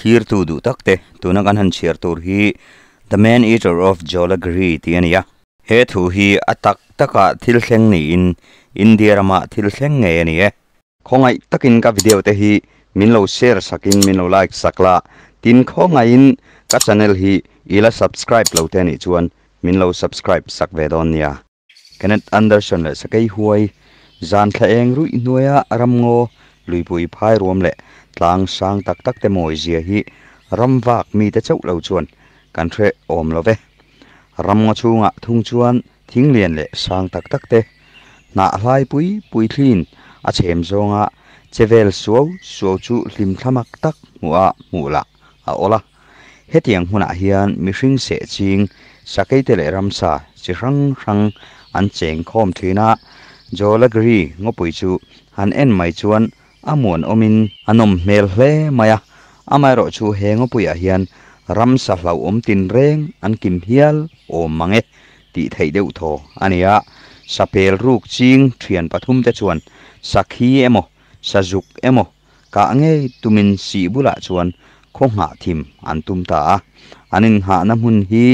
thlir tu du takte tuna kan han chiar tur hi the man eater of jolagri ti ania he thu hi atak taka thil thleng ni in india rama thil thleng nge ni e khongai takin ka video te hi min lo share sakin min lo like sakla tin khongai in ka channel hi ila subscribe lo te ni chuan min lo subscribe sak ve don nia Kenneth Anderson le sakai huai zan thla eng ru inuya ramngo luipui phai rom le tlang sang tak tak te moi zia hi ram vak mi te chau lo chuan kan thre om lo ve ram nga chunga thung chuan thing lian le sang tak tak te na hlai pui pui thlin a chem zonga ah, chevel suau suau chu hlim thlamak tak mua mula a ola hetiang huna ah hian mihring se ching sakei te le ramsa chi rang rang an cheng khom thina jolagri ngopui chu han en mai chuan amuan omin anom mel hle maya amai ro chu hengo puya hian ram sa hlau om tin reng an kim hial om mange ti thei deuh tho ania sapel ruk ching thian pathum te chuan sakhi emo sajuk emo ka nge tumin si bula chuan kho nga thim an tum ta anin ha na mun hi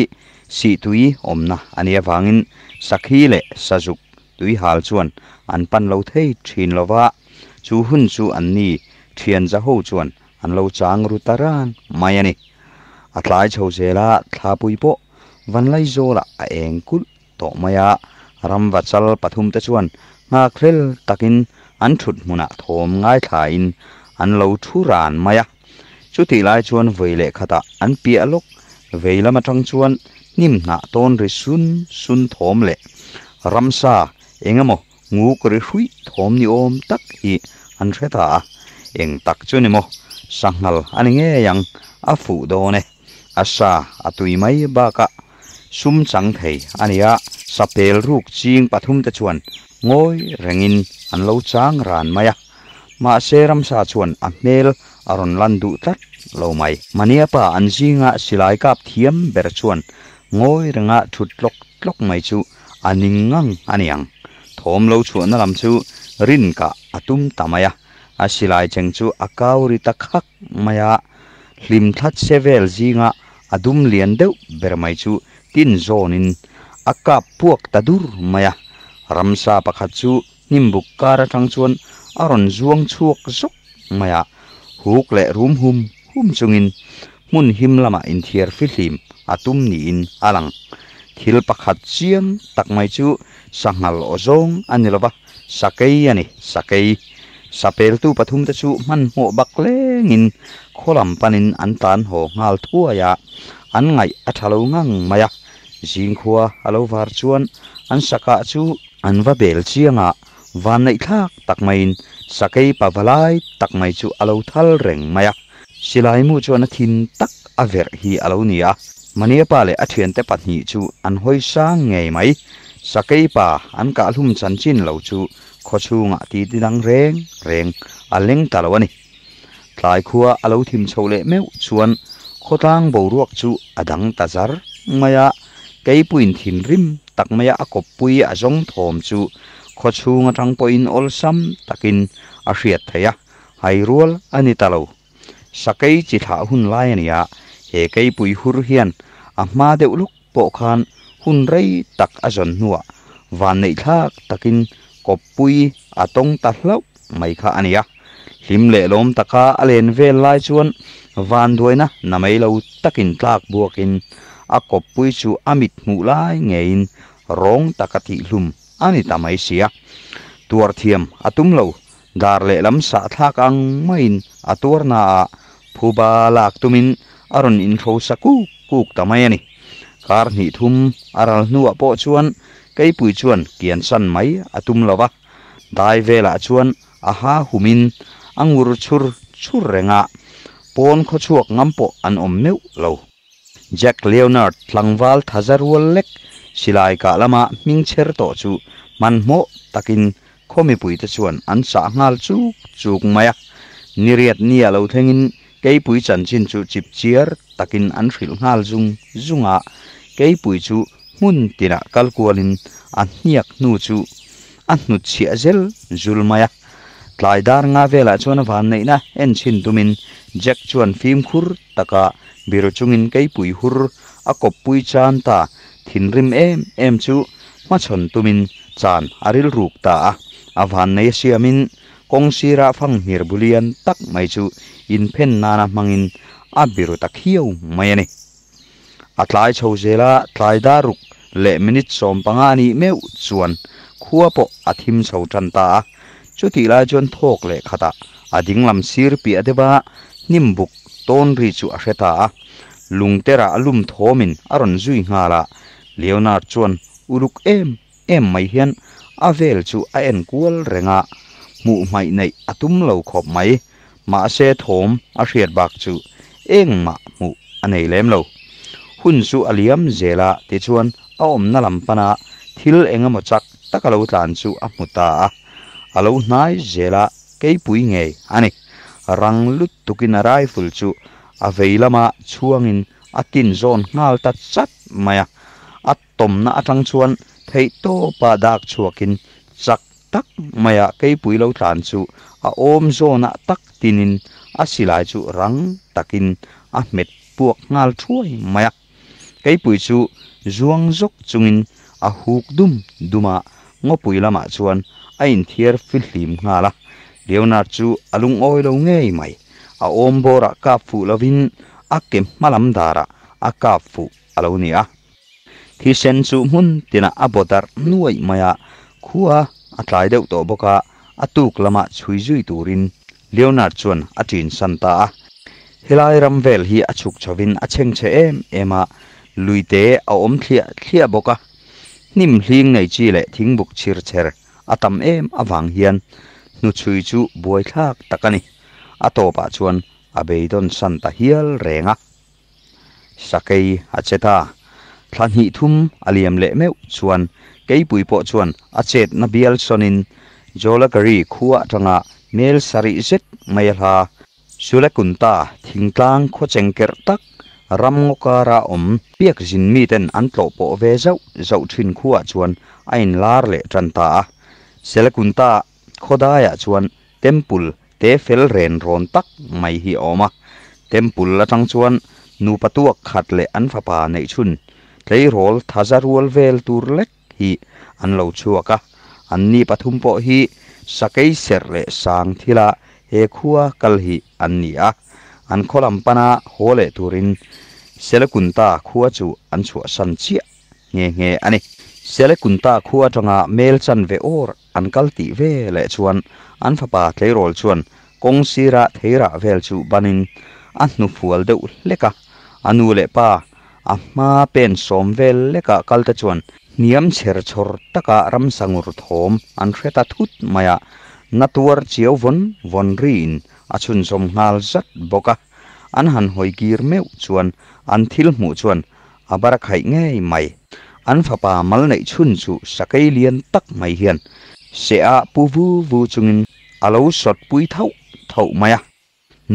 si tui omna ania wangin sakhi le sajuk tui hal chuan an pan lo thei thin lova chú hun chú anh ni thian za ho chuan an lo chang ru taran mai ani a tlai chho zela thla pui po van lai zola a eng kul to maya ram va chal pathum ta chuan nga khrel takin an thut hmuna thom ngai thlain anh lâu thu ran maya chu ti lai chuan veile anh an pia về là ma trăng chuan nim na tôn ri sun sun thom anh em engamo งูกระหุยทอมนิ่อมตักอีอันเสตาเองตักจุนิโมสังหลอันเงี้ยยังอาฟูโดเนอาซาอาตุยไม่บ้ากะซุมสังเทยอันยะสเปลรูกจิงปฐุมตะชวนงอยเริงินอันเลาจางรานมายะมาเซรัมซาชวนอักเนลอรอนลันดุตัดเลาไม่มันนียปะาอันจิงะสิลายกับเทียมเบรชวนงอยเรงะชุดลกลกไม่จูอันนิงงังอันยัง thom lo chu na lam chu rin ka atum tamaya a silai cheng chu akau ri ta maya lim that sevel zinga adum lian deuh bermai chu tin zonin aka puak tadur maya ramsa pakhat chu nimbuk kara thang chuan aron zuang chuak zok maya huk le rum hum hum chungin mun him lama in thiar fi hlim atum ni in alang thil pakhat chiam tak mai chu sangal ozong anilova sakei ani sakei sapel tu pathum ta chu man mo bak lengin kholam panin an tan ho ngal thua ya an ngai athalo ngang maya jing khuwa alo var chuan an saka chu an va bel chianga van nei thak tak main sakei pavalai tak mai chu alo thal reng maya silai mu chu a thin tak aver hi alo nia mania pa le athian te patni chu an hoi sa ngei mai Sakai pa an ka lhum chan chin lo chu kho chunga ti ti dang reng reng aleng talawani tlai khuwa alo thim chole meu chuan khotang boruak chu adang tazar maya cái puin thin rim tak maya akop pui a zong thom chu kho chunga tang poin ol sam takin a hriat thaya hai rual ani talo sakai chi tha hun lai ania he kai pui hur hian a ma deuh luk pawh khan hun rei tak a zon nuwa van nei thak takin kop pui a tong ta hlau mai kha ania hlim le lom taka alen vel lai chuan van duaina na mai lo takin tlak buakin a kop pui chu amit mu lai ngein rong takati hlum ani ta mai sia tuar thiam atum lo dar le lam sa thak ang main atur na phuba lak tumin aron in tho saku kuk tamayani kar ni thum aral nu po chuan cây pui chuan kian san mai atum lova dai vela chuan aha humin angur chur chur renga pon kho chuak ngampo an om meu lo jack leonard thlangwal thajarwal lek silai ka lama mingcher to chu Mo takin khomi pui te chuan an sa ngal chu chuk maya niriat nia lo thengin cái bụi chân chín chu chip chiar takin an ril ngal zung zunga cái bụi chu mun tina kalkualin an niak nu chu an nu chia zel zulmaya tlai dar về vela chuan van nei na en chin tumin jack chuan phim khur taka biro in cái bụi hur a kop pui chan ta thin rim em em chú chu ma chon tumin chan aril ruk ta a van nei siamin kongsira phang mir bulian tak mai chu in phen nana mangin a biru tak hiu mai ani a à, tlai chho zela tlai daruk le minute som pangani ni meu chuan khua po athim à, chho tran ta à, chu ti la jon thok le khata ading lam sir pi adewa nimbuk ton ri chu a hreta lungtera alum thomin aron zui ngala leonard chuan uruk em em mai hian avel chu a en kual renga này à mai nei lâu lo khop mai à xe se thom a bạc à bak chu eng ma anh anei lem lâu hun su aliam zela te chuan a om na lam pana thil enga mo chak takalo tlan chu a muta alo nai zela kei pui nge ani rang lut tukin rifle chu a veilama chuangin atin zon ngal ta chat maya atom na atang chuan thấy to pa dak chuakin chắc tak maya kei pui lo tlan chu a om zona tak tinin a silai chu rang takin a met buộc ngal thuai maya kei pui chu zuang zok chungin a huk dum bụi ngopui lama chuan a in thier fil hlim ngala leonar chu alung oi lo ngei mai a om bora cà phu lovin a kem malam dara à cà phu alo ni a thi sen su mun tina a botar nuai maya khuwa atlai deuh to boka atuk lama chhui zui turin leonard chuan atin santa a helai ram vel hi achuk chovin acheng che em ema luite a om thlia thlia boka nim hling nei chi le thingbuk chir cher atam em awang hian nu chui chu buai thak takani atopa chuan abeidon santa hial renga sakei acheta thlan hi thum aliam le meu chuan kei pui po chuan a chet na bial sonin jola kari khuwa tanga mel sari zet mai ta sula tang thingtlang kho kẹt tắc, ram ngoka ra om piak jin mi ten an tlo po ve zau zau thin khuwa chuan ain lar le tranta sela kunta khodaya chuan temple te fel ren ron tắc, mai hi oma temple là atang chuan nu patuak khat le an fapa nei chun tleirol thazarual vel tur lek ฮีอันเลวชัวกะอันนี้ปฐุมโอฮีสกยยเสร์เลสังทิละเอกัวกัลฮีอันนี้อ่ะอันคขลังปนาโฮเลตูรินเซลกุนตาขัวจูอันชัวสันเชียเงี้ยเงี้ยอันนี้เซลกุนตาขัวจงอาเมลซันเวอร์อันกัลติเวเลชวนอันฟปาเทโรลชวนกงศีระเทระเวลชูบันินอันนุฟวลเดวเลกะอันนูเลป้าอ่ะมาเป็นสมเวลเลกะกัลตะชวน niam cher chhor taka ram sangur thom an hreta thut maya natuar chiao von von rin achun som ngal zat boka an han hoi gir meu chuan an thil mu chuan abara khai nge mai an phapa mal nei chun chu sakai lian tak mai hian se a pu vu vu chungin alo sot pui thau thau maya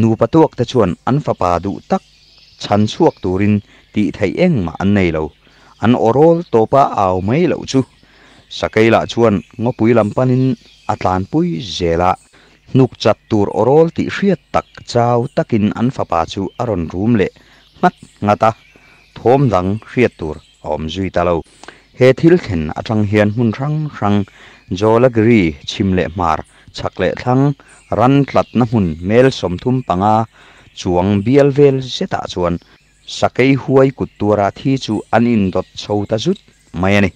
nu patuak ta chuan an phapa du tak chan chuak turin ti thei eng ma an nei lo an orol topa aw mai lo chu sakaila chuan ngopui lampanin atlan pui zela nuk chat tur orol ti hriat tak chau takin an fapa chu aron room le ngat ngata thom dang hriat tur om zui talo he thil khen atang hian hun rang rang jolagri chimle mar chakle thang ran tlat na hun mel somthum panga chuang bial vel zeta chuan sakai huai kutura thi chu an in dot chota zut mai ani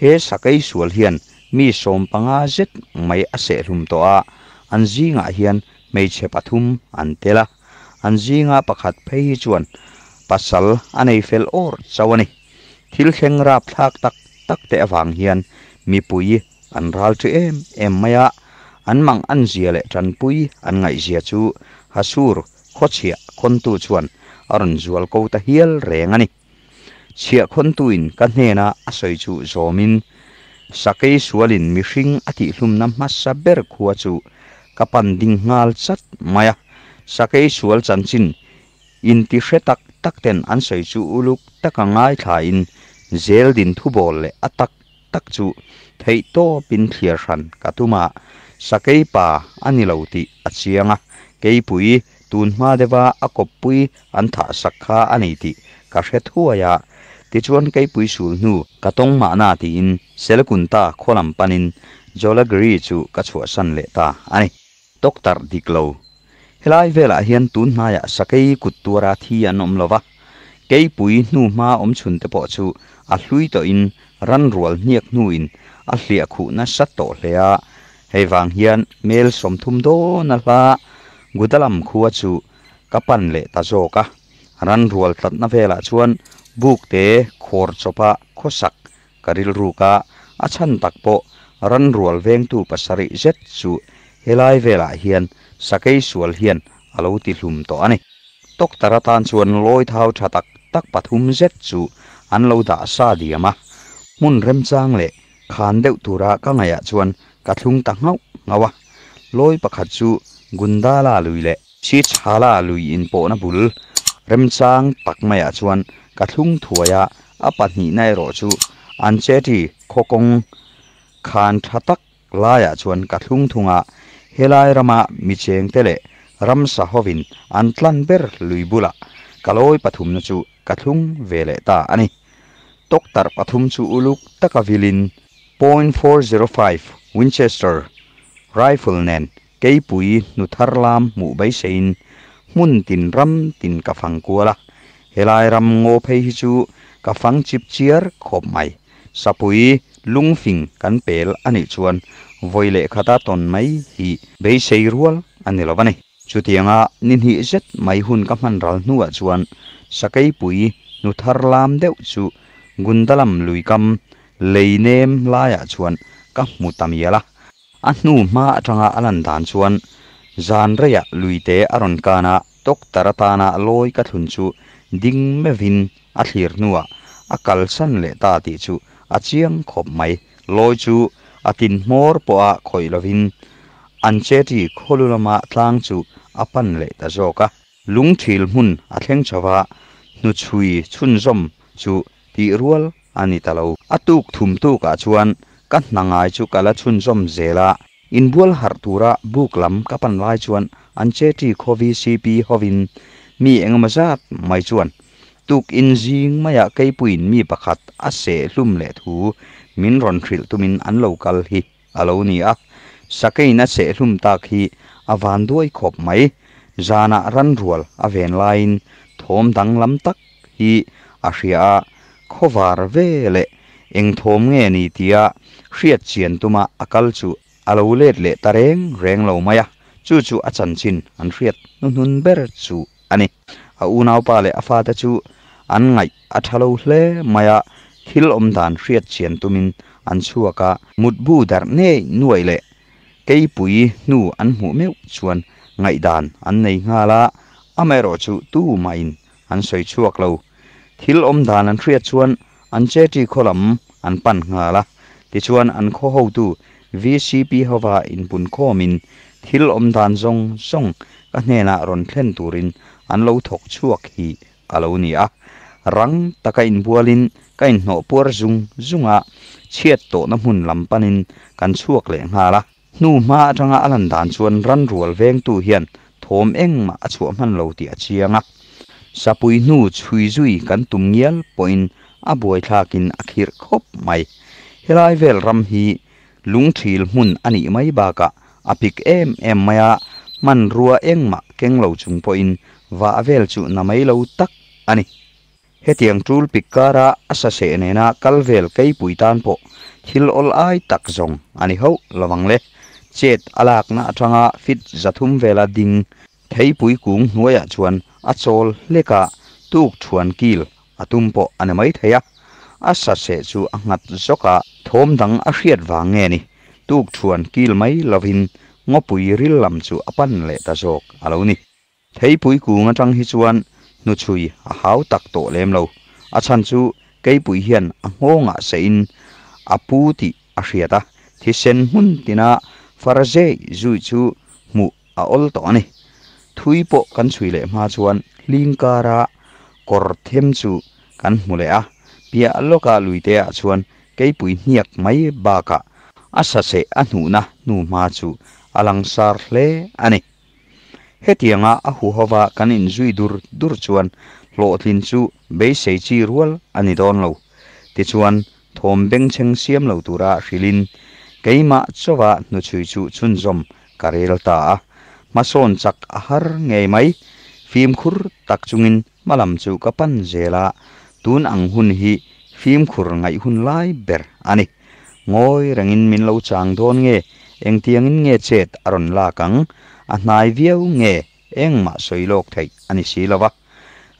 he sakai sual hian mi som panga zet mai ase rum to a an ji nga hian mei che pathum an tela an ji nga pakhat phei hi chuan pasal anei fel or chawani thil kheng rap thak tak tak te awang hian mi pui an ral chu em em maya an mang an zia le tran pui an ngai zia chu hasur khochia khontu chuan aron zual ko ta hial reng ani chia khon tuin ka hne na a soi chu zomin sakei sualin mihring ati hlum na massa ber khuwa chu kapan ding ngal chat maya sakei sual chanchin in ti hretak takten an soi chu uluk taka ngai thlain zel din thu bol le atak tak chu thei to pin thia ran katuma sakei pa ani lo ti achianga keipui tun hma dewa a kop pui an tha sak kha ani ti ka hre thuaya ti chuan kei pui sul nu ka tong ma na ti in sel kun ta kholam panin jola gri chu ka chhuwa san le ta ani doctor diklo helai vela hian tun hna ya sakei kutura thi an om lova kei pui nu ma om chun te po chu a hlui to in ran rual niak nu in a hlia khu na sat to hlea hei wang hian mel som thum do na hla กุตลัำขวดชูกับปันเละตาโซกะรันรัวตัดนาเฟละชวนบุกเตะขอดสปะโคสักกริลรูกะอาชันตักโปรันรัวเวงตูปัสริเจตดชูเฮลายเวลาเฮียนสกัยส่วนเฮียนอาลูติลุมโตอันนี้ตกตระตันชวนลอยเท้าชาตักตักปัทุมเจตดชูอันลราด่าซาดีมะมุนเริ่มจางเละขันเดวตุระกันงอะชวนกระทุงตักเงาเงาวะลอยประคัดจูกุนดาลาลุยเล่ชีชาลาลุยอินโปนะบุลเริ่มช่างตักไม่าชวนกระทุ่งถั่วยาอปัตหิในรถชูอันเจติโคกงคานทัตักลายาชวนกระทุ่งทุงะเฮลายรามามิเชงเตเลรัมสาฮวินอันตลันเบอร์ลุยบุละกะลอยปฐุมนจูกระทุ่งเวเลตาอันนี้ตกตรปฐุมชูอุลุกตะกวิลิน .405 Winchester rifle แนน cây bụi nụ thar lam mụ bấy sein mun tin ram tin cà phang cua la helai râm ngô phê hi chu cà phang chip chiar khop sa bụi lung phình kan pel ani chuan voi lệ khata ton mai hi bấy sei rual ani lo vani tiếng tianga nin hi rất mai hun ka man ral nua chuan sa sakai pui nu thar lam deuh chu gundalam lấy nem lai chuan ka mutam yala อันนูมาจังอาลันดานชวน จานเรียลุยเตอรอนกานาตกตระตานาลอยกัดหุนชูดิ่งเมวินอัธิรนัวอักลสันเลตาติชูอาเชียงขบไม่ลอยชูอาตินมอร์ปัวคอยลวินอันเชตีโคลุลมาทางชูอัปันเลตาโจกะลุงทิลมุนอัาเทงชวะนุชุยชุนซอมชูตีรัวอันิตาลูอตุกทุมตุกอาชวนกันนังไอจุกาลชุนซอมเซละอินบัวฮาร์ตูระบุกลำกับนนไลชวนอันเชตีโควิซีปีฮอวิน มีเองมาซาดไม่ชวนตุกอินจิงไม่อยากใกลปุ่นมีประคัดอาศัยลุ่มเลดหูมินรอนทริลตุมินอันโลกัลฮีอาโลนีอะสักไอ้นัเซลุ่มตาคีอาวันด้วยขบไหมจานะรันรัวอาเวนไลน์ทอมดังลำตักฮีอาเชียโควาร์เวเลเองทอมเงนีเตียเครียดเฉียนตัวมาอคัลจูอาลูเล็ดเละตาเร่งเร่งเหลวมายะจู่จู่อาจันชินอันเครียดนุ่นนุนเบร์จูอันนี้อาอูนาวปาเลอาฟาตจูอันไงอัทฮัลเล่มายะฮิลอมดานเครียดเฉียนตุมินอันชัวกะมุดบูดารเน่นวยเล่เกยปุยนู่อันหูเมวชวนไงดานอันในงาละอเมรอจูตู้มาอินอันสวยชัวกเราฮิลอมดานอันเครียดชวนอันเจตีคอลัมอันปั่นงาละติชวนอันโคหตู่วีซีพีฮวาอินปุ่นโคมินทิลอมดานซงซงก็เนี่ยนารอนเคลนตูรินอันเลาถกชวกฮีอาลูนีอะรังตะกินบัวลินกินโนปัวซุงซุงอะเชียดโตน้ำหุ่นลำปานินกันชวกเลงฮาละนู่มาจังอาลันดานชวนรันรัวเวงตูเฮียนทอมเองมาชวมันเลาตีเชียงอะสปุยนูชุยจุยกันตุ้งเยลปอยน์อาบวยทากินอคิรครบไหม helai vel ram hi lung thil mun ani mai baka apik em em maya man rua engma kenglo chung po in wa avel chu namai lo tak ani hetiang tul pikara asa se nena kalvel kai tan po hil ol ai tak zong ani ho lawang le chet alak na athanga fit zathum vela ding thei pui kung nuaya chuan achol leka tuk chuan kil atum po anamai theya a sa se chu a ngat zoka thom dang a hriat wa nge ni tuk chuan kil mai lovin ngopui ril lam chu apan le ta jok alo ni thei pui ku nga tang hi chuan nu chui a hau tak to lem lo a chan chu kei pui hian a ngonga sein a pu ti a hriata thi sen hun tina faraje zui chu mu a ol to ni thui po kan chui le ma chuan lingkara kor them chu kan mu le à pia loka luite a chuan keipui hniak mai baka asa se a hnuhna nu hma chu alangsar hle ani hetianga a hu hova kan in zui dur dur chuan lo thlin chu be sei chi rual ani don lo ti chuan thom beng cheng siam lo tura hrilin keima chowa nu chui chu chun zom karel ta mason chak ahar ngei mai phim khur tak chungin malam chu kapan zela tun ang hun hi phim khur ngai hun lai ber ani ngoi rangin min lo chang don nge eng tiang in nge chet aron la kang a nai viau nge eng ma soi lok thai ani si lawa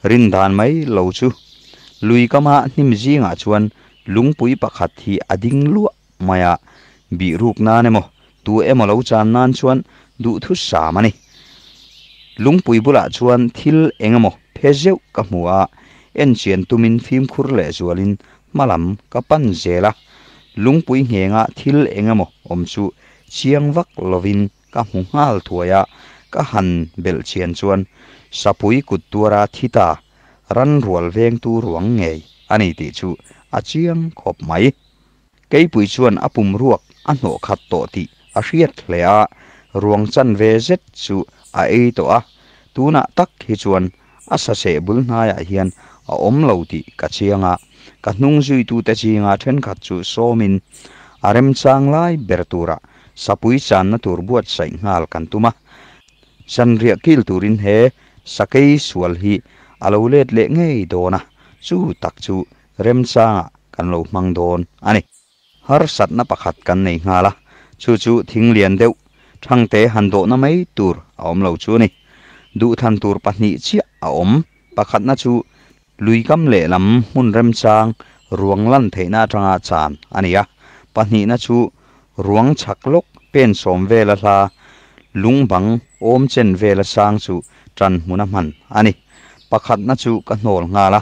rin dan mai lo chu lui kama hnim ji nga chuan lungpui pakhat hi ading lu maya bi ruk na nemo tu emo lo chan nan chuan du thu sa mani lungpui bula chuan thil engamo phezeu ka hmu a en sian tumin phim khur le zualin malam kapan zela lungpui ngenga thil engamo omchu chiang vak lovin ka hungal thuaya ka han bel chian chuan sapui kut kutura thita ran rual veng tu ruang ngei ani ti chu a chiang khop mai kei pui chuan apum ruak a hno khat to ti a hriat hle a ruang chan ve zet chu a ei to a tuna tak hi chuan a sa se bul ya hian a om lo ti ka chianga ka nung zui tu te chinga then khat chu somin arem chang lai bertura sapui chan na tur buat sai ngal kan tuma san ria kil turin he sakei sual hi alo let le ngei dona chu tak chu rem changa kan lo mang don ani har sat na pakhat kan nei ngala chu chu thing lian deuh thang te han do na mai tur a om lo chu ni du than tur pahni chi a om pakhat na chu ลุยกำเละลำมุนเริ่มจางรวงลั่นเทน่าทางอาจารย์อันนี้อะปัจจุบันชูรวงฉักลกเป็นสมเวลาลาลุงบังโอมเจนเวลาสางสูจันมุนมันอันนี้ประคัดนัชูกันโหนงาละ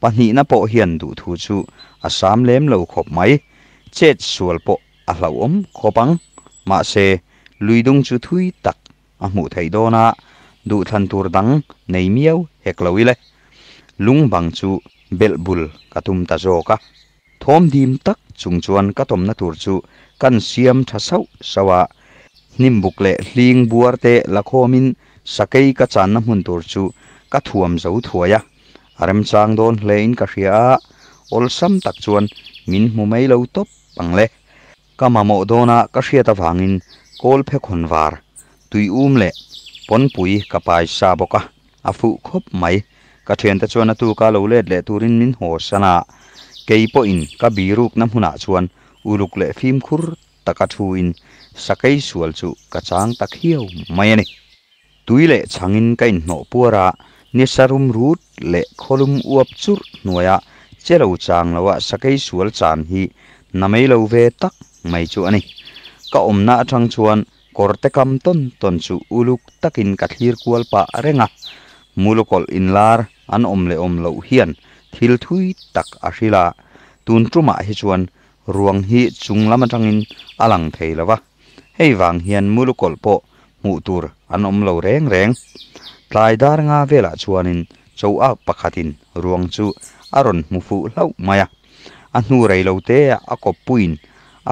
ปัจจุบันโปเฮียนดูทูชูอาสามเล่มเหลาขบไหมเจ็ดส่วนโปอาเหลาอมขบังมาเซลุยดงชูทุยตักอาหมูไทยโดนาดูทันตัวดังในเมียวเฮกลาวิเลย lung bang chu belbul katum ta zoka thom dim tak chung chuan ka tom na tur chu kan siam tha sau sawa nimbuk le hling buar te lakhomin sakei ka chan na hmun tur chu ka thuam zo thuaya arem chang don hlein ka hria ol sam tak chuan min humei lo top pangle kamamo dona ka hria ta wangin kol phe khonwar tui um le pon pui kapai sa boka afu khop mai ka thian ta chuan atu ka lo let le turin min ho sana ah. keipo in ka biruk na hmuna chuan uluk le phim khur taka thu in sakai sual chu ka chang tak hiau mai ani tuile changin kain no puara ah. ni sarum rut le kholum uap chur noya ah. chelo chang lawa sakai sual chan hi namei lo ve tak mai chu ani ka omna athang chuan korte kam ton ton chu uluk takin ka thlir kual pa renga mulukol inlar an om le om lo hian thil thui tak a hrila tun tuma hi chuan ruang hi chung lama tangin alang thei lawa hei wang hian mulu kolpo mu tur an om lo reng reng tlai dar nga vela chuanin chau a pakhatin ruang chu aron mufu lau maya a hnu rei lo te a kop puin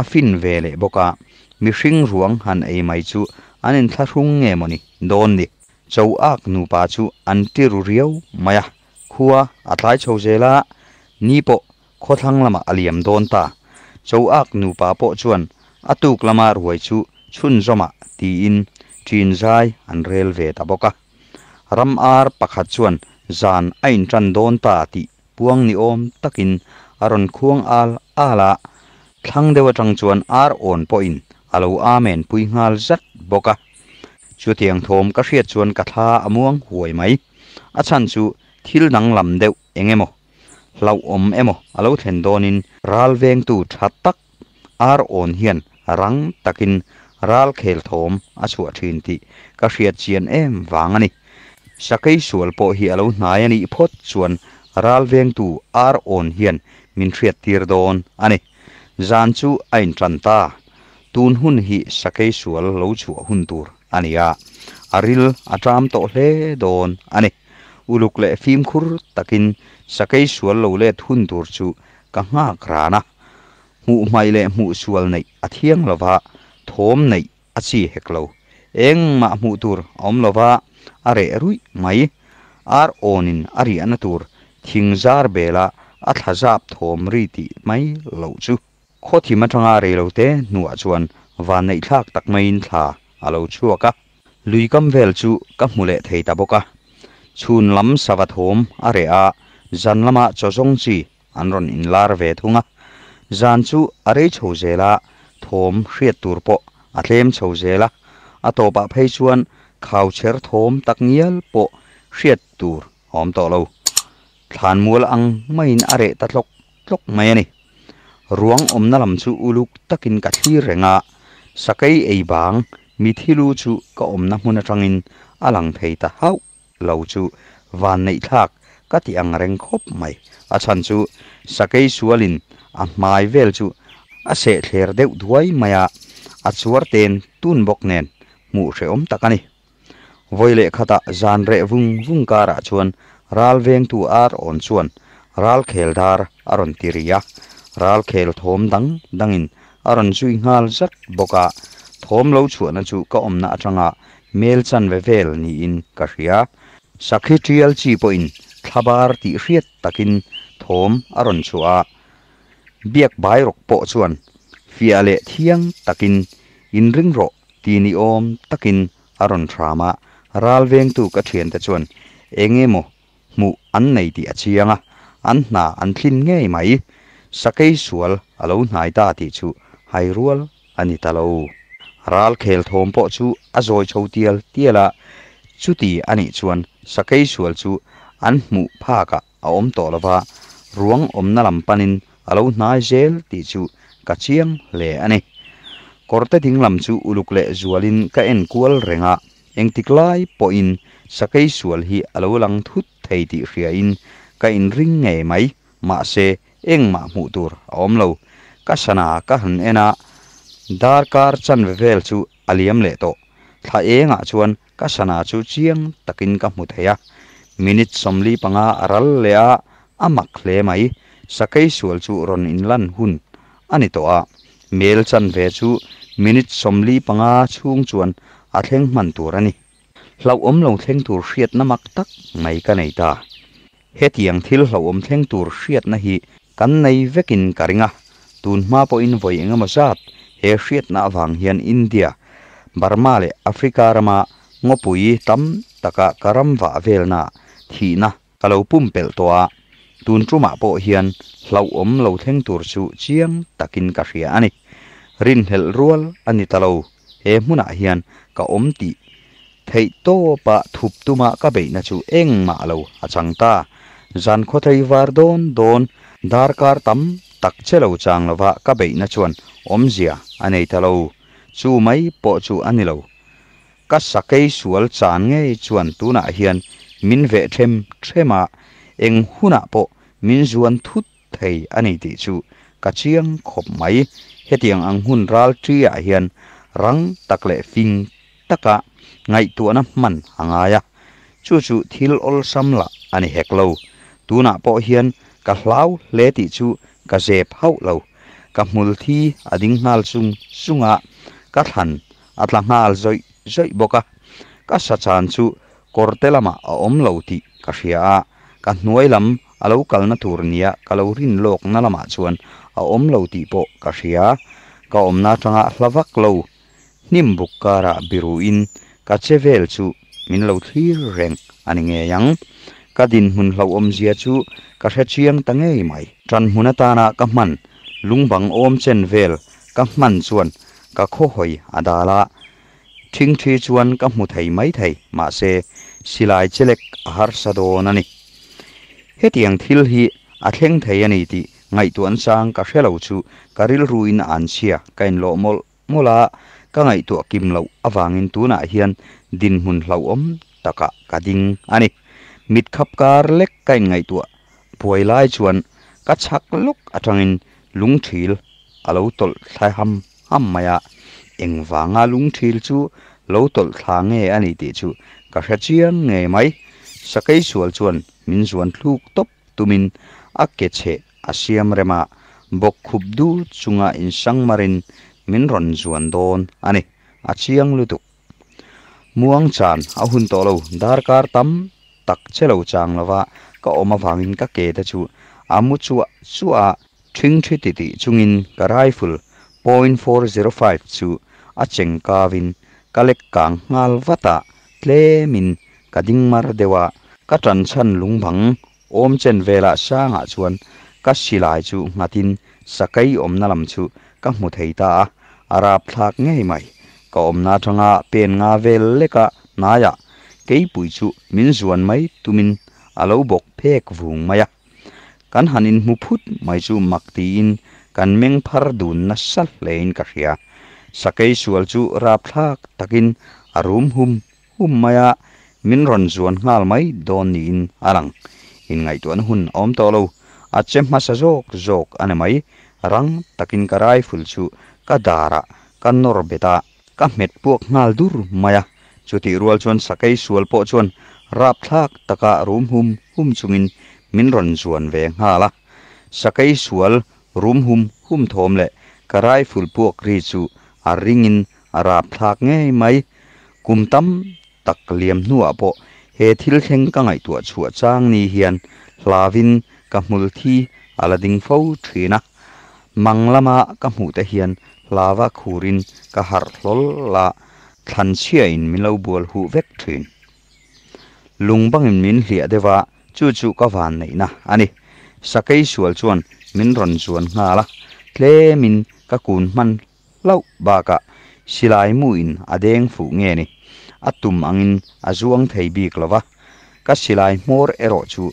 a fin vele boka mihring ruang han ei mai chu anin thla rung nge moni don ni châu ác nu pa ăn tiêu ti ru riau maya khua Thái châu zela ni po kho thang lama aliam don ta châu ác nu pa po chuan atuk lama ruai chu chun zoma ti in trin zai an rel ve ta boka ram ar pakhat chuan zan ain tran don ta ti Buông ni om takin aron khuang al ala thang dewa tang chuan ar on po in alo amen pui ngal zat boka chu tiang thom ka hriat chuan ka thla amuang huai mai a chan chu thil nang lam deuh engemaw lau om emaw alo thlen donin ral veng tu that tak ar on hian rang takin ral khel thom a chu a thin ti ka hriat chian em wang ani sakei sual po hi alo hnai ani phot chuan ral veng tu ar on hian min hriat tir don ani zan chu ain tran ta tun hun hi sakei sual lo chu hun tur ania aril atram to hle don ani uluk le phim khur takin sakai sual lo le thun tur chu ka nga krana mu mai le mu sual nei athiang lova thom nei achi heklo eng ma mu tur om lova are rui mai ar onin ari anatur thingzar bela athazap thom ri ti mai lo chu khothi ma thanga re lo te nuwa chuan van nei thak tak mai in thla alo chua ka lui kam vel chu ka mule thei ta boka chun lam sawa thom are a zan lama chojong chi anron in lar ve thunga zan chu are chho zela thom hriat tur po a thlem chho zela a to pa phei chuan khau cher thom tak ngial po hriat tur om to lo than mual ang main are ta tlok tlok mai ani ruang omna lam chu uluk takin ka thlir renga sakai ei bang mi thi lu chu ka om na hmun atangin alang phei ta hau lo chu van nei thak ka ti ang reng khop mai a chan chu sakei sualin a mai vel chu a se thler deuh duai maya a chuar ten tun bok nen mu re om takani voile khata zan re vung vung kara chuan ral veng tu ar on chuan ral khel dar aron tiria ral khel thom dang dangin aron zui ngal zak boka โมเล่าชวนจูก็อมนาจังอ่ะเมลชันเวเวลนี่อินกัเรียสักฮีตรียลจีปอินทบาร์ติเรียตตะกินโถมอรอนชัวเบียกใบรกโปชวนฟิอาเลเทียงตะกิน อินริงโรตีนิโอมตะกินอรอนทรามาราลเวงตูกระเทียนตะชวนเองเงโมมูอันไหนตี่อาเชียงอ่ะอันหนาอันทิ้นง่ายไหมสักไอสวลอโลนายตาที่ชูไฮรัวลอันนี้ตะโล ral khel thom po chu azoi chho tial tiala chuti ani chuan sakei sual chu an hmu pha ka a om to lova ruang om na lam panin alo nai zel ti chu ka chiang le ani korte ding lam chu uluk le zualin ka en kual renga engtiklai po in sakei sual hi alo lang thut thei ti hria in ka in ring nge mai ma se eng ma mu tur om lo ka sana ka han ena darkar chan vel chu aliam le to tha enga chuan ka sana chu chiang takin ka hmu theya minute somli panga aral le a amak hle mai sakai sual chu ron in hun ani to a mel chan ve chu minute somli panga chung chuan a thleng man tur ani hlau om lo thleng tur hriat namak tak mai ka nei ta he tiang thil hlau om thleng tur hriat na hi kan nei vekin karinga tun ma po in voi engemaw zat asiat na vang hian india burma le africa rama ngopui tam taka karam wa vel na thi na kalau pum pel toa tun truma po hian Lau om Lau theng tur chu chiang takin ka hria ani rin hel rual ani talo he hmuna hian ka om ti thei to pa thup tuma ka be na chu eng ma lo achang ta zan kho thei war don don dar kar tam tak chelo chang lova ka be na chuan omzia anei thalo chu mai po chu anilo ka sakei sual chan nge chuan tuna hian thêm ve them thema eng huna po min thút thầy anh ấy ti chu các chiang khop mai tiếng anh hun ral tria hian rang takle fing taka ngai tuana man hangaya chu chu thil ol samla ani tu tuna po hian các hlau le ti chu ka dẹp hậu lâu ka mul thi a ding ngal sung sunga ka than a tla ngal zoi zoi boka ka sa chan chu kortelama a om lo ti ka hria ka hnuai lam a lo kal na tur nia ka lo rin lok na lama chuan a om lo ti po ka hria ka om na tanga hlawak lo nim buk kara biruin ka chevel chu min lâu thir reng anh nghe yang ka din hun lo om zia chu ka hre chiang ta ngei mai tran huna ta na ka man lungbang om chen vel ka man chuan ka kho hoi adala thing thi chuan ka mu thei mai thei ma se silai chelek har sado na hết hetiang thil hi a thleng thầy anh ti ngày tuan sang ka hrelo chu karil ruin an sia kain lo mol mola ka ngày tu kim vàng lo awangin tuna hian din hun hlau om taka kading ani mít khắp cả, lek cái ngai tua puai lai chuan ka ở trong in lung thil alo tol thai ham ham maya engwanga lung thil chu lo tol thla nge ani ti chu ka hre chiang nge mai sakai sual chuan min zuan thluk top tu min, a ke che asiam rema bốc khup du chunga in sang marin min ron zuan don anh a ani achiang tu, muang chan a ahun tolo darkar tam tak chelo chang lawa ka oma wangin ka ke ta chu amu chu chu a thing thi ti ti in ka rifle point 405 chu a cheng kawin kalek kang ngal wata tle min ka ding mar dewa ka tran chan lung bang om chen vela sa nga chuan ka silai chu ngatin sakai om na lam chu ka hmu thầy ta arab thlak ngei mai ka om na thanga pen nga vel leka naya kei pui chu min zuan mai tumin alo bok phek vung maya kan hanin mu phut mai chu makti in kan meng phar dun na sal lein ka hria sakei sual chu rap thlak takin arum hum hum maya min ron zuan ngal mai don ni in arang in ngai tuan hun om to lo a chem ma sa jok jok ane mai rang takin karai ful chu ka dara ka nor beta ka met puak ngal dur maya จุดที่รัวชวนสกายสวลโปชวนรับทักตะกะรุมหุมหุมชุงินมินรอนชวนเวงฮาละสกายสวลรุมหุมหุมโทมเละกระไรฟุลพวกรีจูอาริงินราบทักง่ายไหมกุมตั้มตักเลียมนัวโปเฮทิลเชงกังไอตัวชัวจ้างนี่เฮียนลาวินกับมุลทีอาลาดิงฟูทีนะมังละมากับมูตเฮียนลาวาคูรินกับฮาร์ลลา than xe in mi lo buồn hu vek thuyền lung bang in min hlia dewa chu chu ka van nei na ani sakai sual chuan min ron chuan nga la tle min ka kun man lau ba ka silai mu in adeng fu nge ni atum angin azuang thei bik lawa ka silai mor ero chu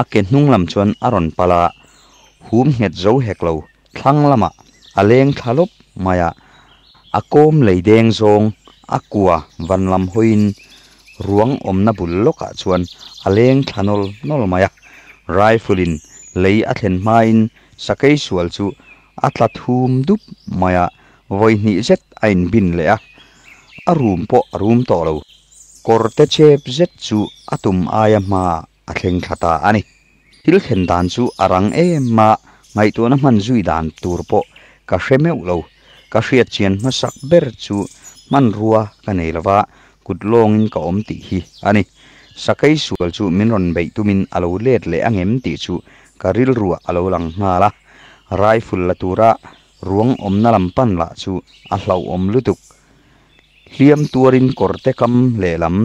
a ke hnung lam chuan aron pala hum het zo hek lo thlang lama aleng à côm lấy leideng zong akua vanlam hoin ruang omna bul loka chuan aleng thanol nol maya riflein lei a thlen main sakei sual chu a tla thum dup maya voi hnih zet ain bin le a a room po a room to lo korte chep zet chu atum aya ma a thleng thata ani til khen dan chu arang em ma ngai tu na man zui dan tur po ka hremeu lo ka hriat chian ma sak ber chu man rua ka nei lawa kut long in ka om ti hi ani sakai sual chu min ron bei min alo let le angem ti chu karil rua alo lang nga la rifle la tura ruang om na lampan la chu a hlau om lutuk hliam tuarin korte kam le lam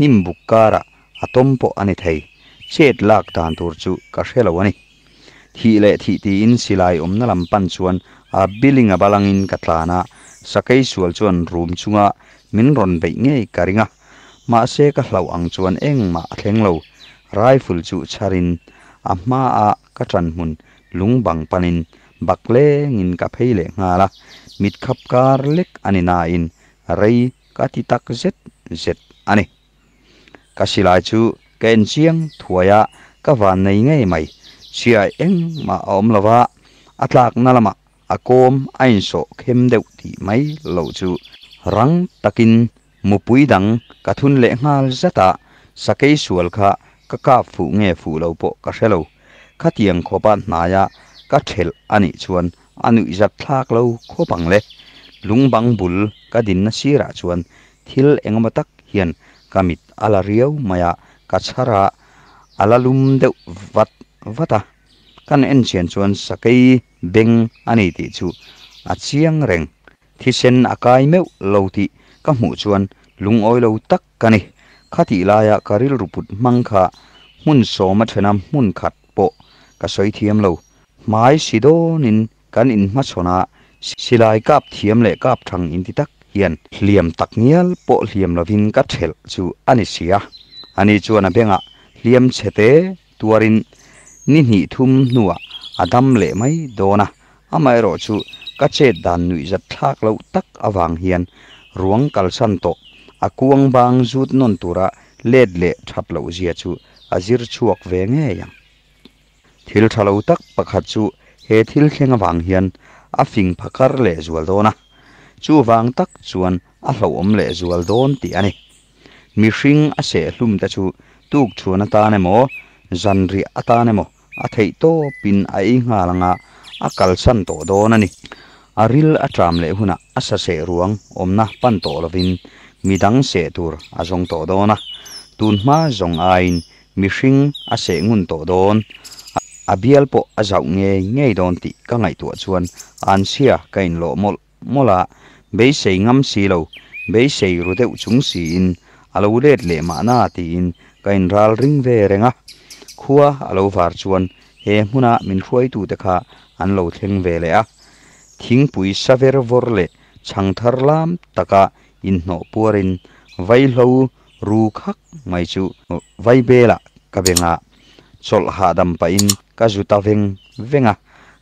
nim bukkara atompo ani thei chet lak tan tur chu ka helo ani thi le thi ti in silai om na lampan chuan a billing a balangin ka tlana sakai sual chuan room chunga min ron bei nge karinga ma se ka hlau ang chuan eng ma thlenglo rifle chu charin a hma a ka tran hun lungbang panin bakle ngin ka pheile nga la mit khap kar lek anina in rei ka ti tak zet zet ani ka silai chu ken chiang thuaya ka van nei nge mai chia eng ma om lawa atlak nalama akom ain so khem deuh ti mai lo chu rang takin mupui dang kathun le ngal zata sakei sual kha ka ka phu nge phu lo po ka helo kha tiang khopa naya ka thel ani chuan anu izat thlak lo khopang le lungbang bul ka din na sira chuan thil engma tak hian kamit ala riau maya ka chhara alalum deuh vat vata kan en chen chuan sakai beng ani ti chu a chiang reng thi sen akai meu lo ti ka hmu chuan lung oi lo tak kani khati laya karil ruput mangkha mun so ma thena mun khat po ka soi thiam lo mai sido nin kan in ma chona silai kap thiam le kap thang in ti tak hian hliam tak ngial po hliam lovin ka thel chu ani sia ani chuan a benga hliam chhete tuarin นี่หนีทุ่มหนัวอดัมเละไม่โดนะอามารอชูกัจเจดันนุยจัดทักเราตักอวังเฮียนรวงกัลสันโตอากวงบางจุดนนตุระเล็ดเละทับเราเสียชูอาจิรชวกเวงเฮียงทิลทะเลตักปะขัดชูเฮทิลเข่งอวังเฮียนอาฟิงพักรเละจวลโดนะชูวังตักชวนอาเหลวอมเละจวลโดนตีอันนี้มีชิงอาเสลุมมตะชูตุกชวนตาเนโม zanri atanemo athei to pin ai nga langa akal san to donani aril atram le huna asa se ruang omna pan to lovin midang se tur azong to dona tun ma zong ain mishing ase ngun to don abial po azau nge nge don ti ka ngai tu chuan an sia kain lo mol mola be se ngam si lo be se ru deuh chung si in alo le ma na ti in kain ral ring ve renga khua alo lo var chuan he hmuna min hruai tu te kha an lo thleng ve le a thing pui saver vor le chang thar lam taka in hno puarin vai lo ru khak mai chu vai bela ka benga chol ha dam pa in ka juta veng venga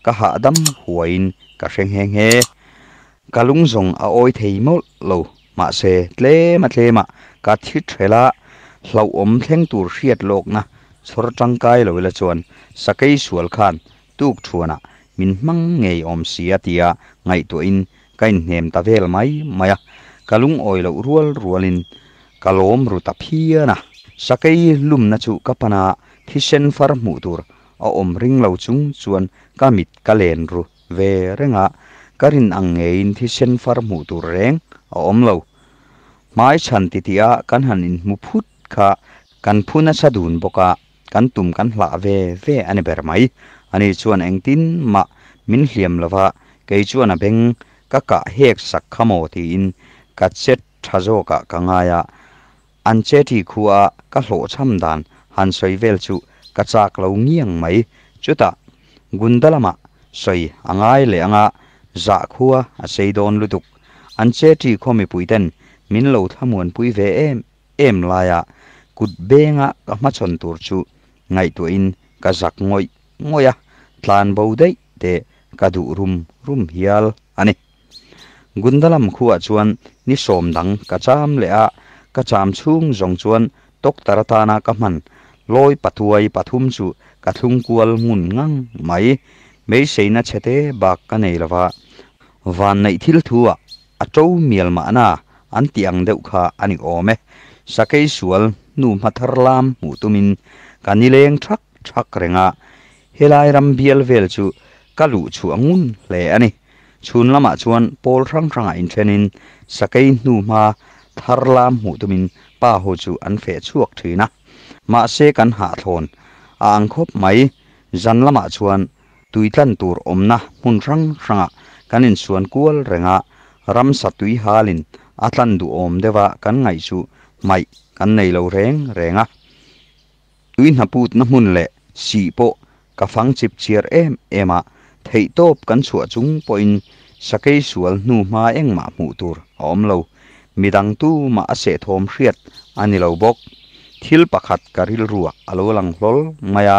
ka ha dam huain ka hreng heng he ka lung zong a oi thei mo lo ma se tle ma tle ma ka thi thela hlau om thleng tur hriat lok na สรจังไกลยละชวนสกาสวลขันตุกชวนะมินมังเงยอมเสียตียไงตัวอินกันเหมตาเวลไม่ม่ยะกะลุงออยลรัวลรัวลินกะลมรุตาพียนะสกายลุมนะจุกปนาทิเซนฟาร์มูตร์ออมริงเล่าจุงชวนกามิดกะเลนรูเวเรงะกรินอังเงินทิเซนฟาร์มูตร์แรงออมเล่าไม่ฉันติติากันหันอินมุพุทธะกันพูนชะดูนบกะ kan tum kan hla ve ve ani ber mai ani chuan engtin ma min hliam lova ke chuan a beng ka ka hek sak khamo ti in ka chet thazo ka kangaya an che thi khuwa ka hlo cham dan han soi vel chu ka chak lo ngiang mai chuta gundalama soi à angai le anga za dạ khuwa a seidon à lutuk an che thi khomi puiten min lo thamuan pui ve em em laya kut benga ka ma chon tur chu ngai tu in ka zak ngoi ngoi a à, tlan bo dei te ka du rum rum hial ani à gundalam khu a chuan ni som dang ka cham le a ka cham chung zong chuan tok taratana ka man loi pathuai pathum chu ka thung kual ngun ngang mai mei seina chete bak ka nei lawa van nei thil thuwa a à, to miel ma na an tiang deuh kha ani ome sakei sual nu mathar lam mu tumin กันนิเลงทักทักเรงะเฮลายรัมเบียลเวลจูกะลุชูองุนเลยอันนี้ชุนละมาชวนโปลรังรังอินเทนินสกายนูมาทาร์ลามหูตุมินป้าโฮจูอันเฟชวกถือนะมาเซกันหาทนอ่างคบไหมจันละมาชวนตุยตันตูรอมนะมุนรังรังะกันอินชวนกวลเรงะรัมสตุยฮาลินอัตันดูอมเดวะกันไงชูไม่กันในเราแรงแรงอ่ะุยนับปุตนมุนเละสีโปกฟังจิบเชียร์เอ็มเอมา่ายโตบกันสวจุงปอยนสกัยสวลนู่มาเองมาหมูตัวอมเลวมีดังตู้มาเสทอมเรียดอันิเลาบกทิลปะขัดการิลรัวอาโลลังหลอลมายา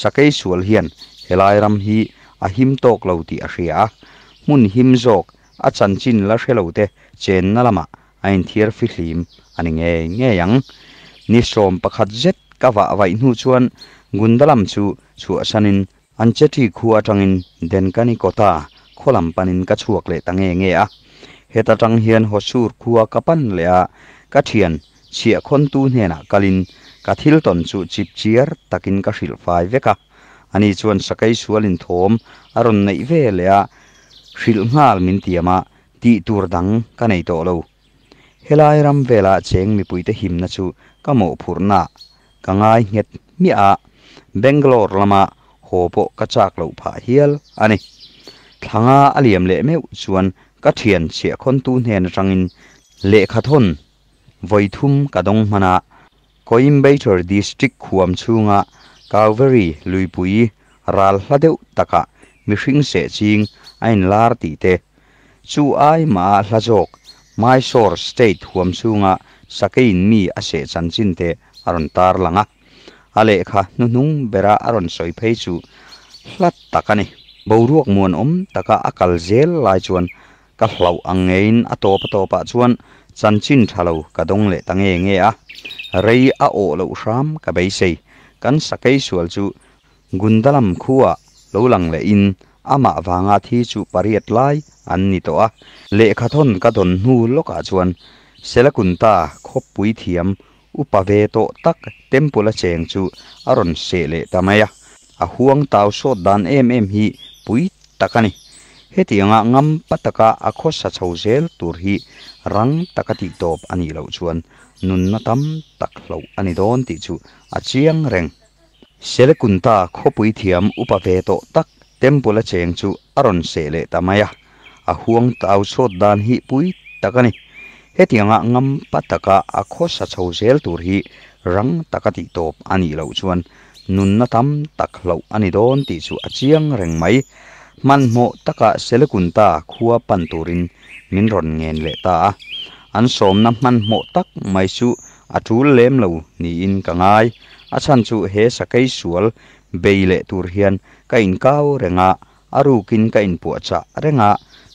สกัยสวลเฮียนเฮลายรำฮีอาหิมโตกเาวติอาเชียมุนหิมโจกอาจันจินละเชลวเตเจนนั่นละมาอินเทียร์ฟิลิมอันีิเงี้ยเงี้ยยังนิสโอมปักขัดเจ็ดกวาไว้หนูชวนกุนดลัมชูชัวชันินอันเจตีขัวจังอินเดนกันิกตาขลัมปันินกะชวกเลตังเงเงอะเฮตจังเฮียนหดชูรขัวกะปันเลอะกะเทียนเชียคนตูเนนะกลินกะทิลตนชูจิบเชียร์ตักินกะชิลไฟเวกะอันนี้ชวนสกายชวลินทอมอรุณในเวเลอะชิลงาลมินเตียมาตีตูรดังกันในโตโลเฮลายรัมเวลาเชงมีปุยเตหิมนะชูกะโมพูรนากงไงเห็ดมีอาเบงกลอร์ละมาโหโปกระจากเหลาผาเฮียลอันนี้ทางอาเลียมเละไม่ส่วนกระเทียนเสียคนตูเนรังอินเละขะทนไวทุ่มกระดงมนาก็อิมเบย์ทอร์ดิสตริกความชูงะกาวเวอรี่ลุยปุยรัลลาเดวตะกะมิชิงเสจิงออนลาร์ตีเตชูไอมาลาจกไมซอร์สเตทความชูงะสักินมีอาเสจันจินเต aron tar langa ale kha nu nung bera aron soi phei chu hlat takani boruak muan om taka akal zel lai chuan ka hlau angein atop topa ah chuan chanchin thalo kadong le tange nge a rei a o lo ram ka bei sei kan sakai sual chu gundalam khuwa lo lang le in ama wanga thi chu pariat lai an ni to a le kha thon ka don nu loka ah chuan selakun ta khop pui thiam upave to tak temple cheng chu aron sele tamaya a huang taw so dan em em hi pui takani hetianga ngam pataka akho sa chozel tur hi rang takati top ani lo chuan nun na tam tak lo ani don ti chu a achiang reng selekunta pui thiam upave to tak temple cheng chu aron sele tamaya a huang taw so dan hi pui takani Hết ngã hetianga ngam pataka akho sa chozel tur hi cả takati top anh lo chuan nun na tam lâu lo ani don ti chu achiang reng mai man mo taka selekun ta khuwa pan rin min ron ngen lệ ta an som na man mo tak mai chu atul lem lo ni in kangai achan chu he sakai sual beile tur hian ka in kau renga arukin ka in Xóm renga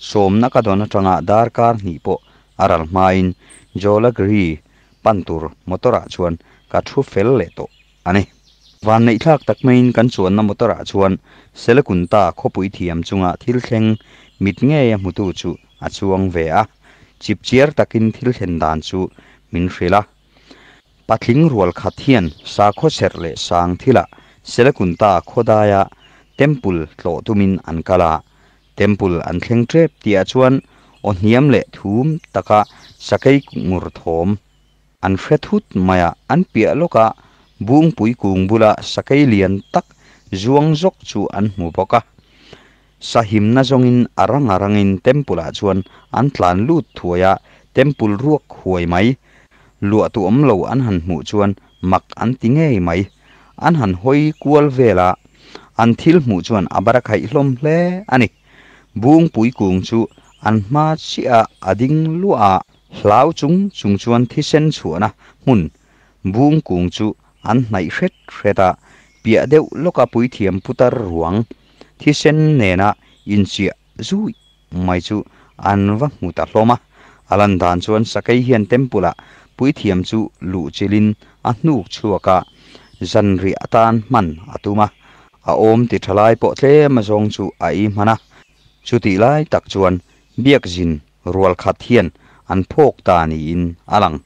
somna ka dona tanga darkar ni po อรลมาอินจอลกรีปันตุรมอตระชวนกัทชูเฟลเลตอันนี้ วันในทักตักไม่นกันชวนนมอตระชวนเซลกุนตาขบุยเทียมจุงอาทิลเซงมิดเงยมุตุจูอาชวงเวียจิบเจียร์ตักินทิลเซนดานจูมินเฟลาปัทลิงรัวลขัดเทียนสาโคเซรเลสางทิละเซลกุนตาขดายะเทมปุลโตตุมินอันกาลาเทมปุลอันเซงเทปเตียชวน o niam le thum taka sakai kungur thom an frethut maya an pia loka buông pui cùng bula sakai lian tak zuang zok chu an mu boka sahim him na zongin arang arangin tempula chuan an tlan lut thuaya tempul ruak huai mai lua tu om lo an han mu chuan mak an tinge mai an han hoi kual vela an thil mu chuan abara khai hlom hle ani buông pui cùng chu an hma chi a ading lu a hlau chung chung chuan thi sen na hun bung kung chu an nai hret hreta pia deuh loka pui thiam putar ruang thi sen na in chi zu mai chu an va mu ta hloma alan dan chuan sakai hian tempula pui thiam chu lu chilin a hnu chuaka zan ri atan man atuma a om ti thalai po tle ma zong chu ai mana chu ti lai tak chuan biak zin rual khat hian an phok ta ni in alang